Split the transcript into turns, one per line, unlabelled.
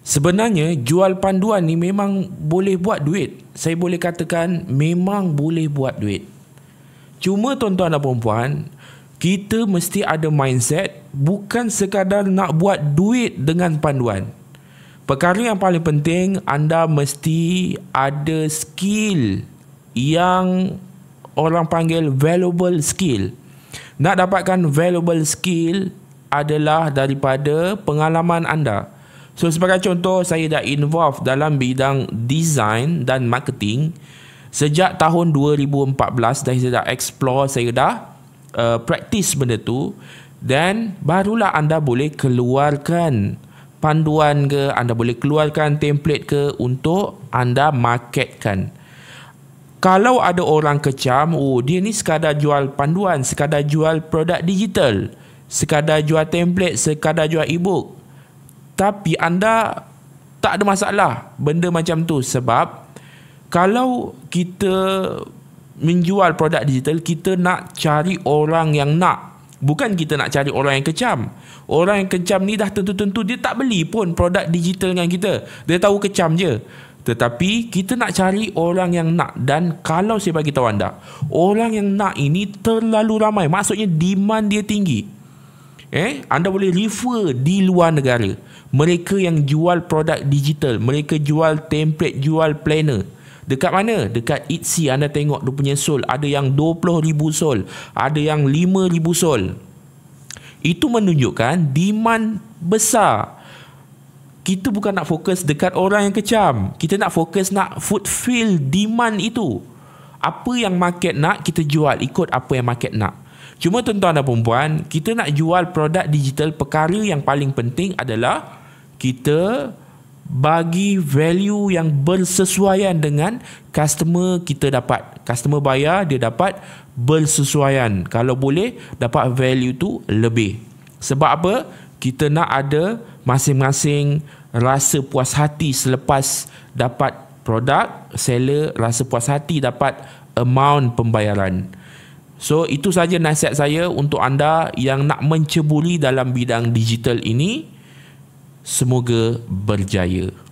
Sebenarnya jual panduan ni memang boleh buat duit. Saya boleh katakan memang boleh buat duit. Cuma tuan-tuan dan puan kita mesti ada mindset bukan sekadar nak buat duit dengan panduan. Perkara yang paling penting anda mesti ada skill yang orang panggil valuable skill. Nak dapatkan valuable skill adalah daripada pengalaman anda. So sebagai contoh saya dah involved dalam bidang design dan marketing sejak tahun 2014 dah saya dah explore saya dah uh, practice benda tu dan barulah anda boleh keluarkan panduan ke anda boleh keluarkan template ke untuk anda marketkan. Kalau ada orang kecam, oh dia ni sekadar jual panduan, sekadar jual produk digital, sekadar jual template, sekadar jual e-book tapi anda tak ada masalah benda macam tu sebab kalau kita menjual produk digital kita nak cari orang yang nak bukan kita nak cari orang yang kecam orang yang kecam ni dah tentu-tentu dia tak beli pun produk digital dengan kita dia tahu kecam je tetapi kita nak cari orang yang nak dan kalau saya bagi tahu anda orang yang nak ini terlalu ramai maksudnya demand dia tinggi eh anda boleh refer di luar negara mereka yang jual produk digital mereka jual template jual planner dekat mana dekat Etsy anda tengok dia punya sol ada yang 20000 sol ada yang 5000 sol itu menunjukkan demand besar kita bukan nak fokus dekat orang yang kecam kita nak fokus nak fulfill demand itu apa yang market nak kita jual ikut apa yang market nak Cuma tuan-tuan dan perempuan, kita nak jual produk digital, perkara yang paling penting adalah kita bagi value yang bersesuaian dengan customer kita dapat. Customer bayar, dia dapat bersesuaian. Kalau boleh, dapat value tu lebih. Sebab apa? Kita nak ada masing-masing rasa puas hati selepas dapat produk, seller rasa puas hati dapat amount pembayaran. So itu saja nasihat saya untuk anda yang nak menceburi dalam bidang digital ini. Semoga berjaya.